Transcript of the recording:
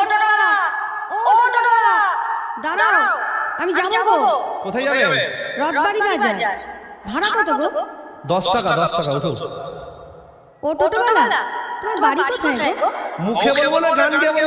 অটোওয়ালা অটোওয়ালা দাঁড়াও আমি যাব কোথায় যাবে রথবাড়ি বাজার ভাড়া কত গো দশ টাকা দশ টাকা ওঠো অটোওয়ালা তোমার বাড়ি কোথায় গো মুখে বলবো না গান গেয়ে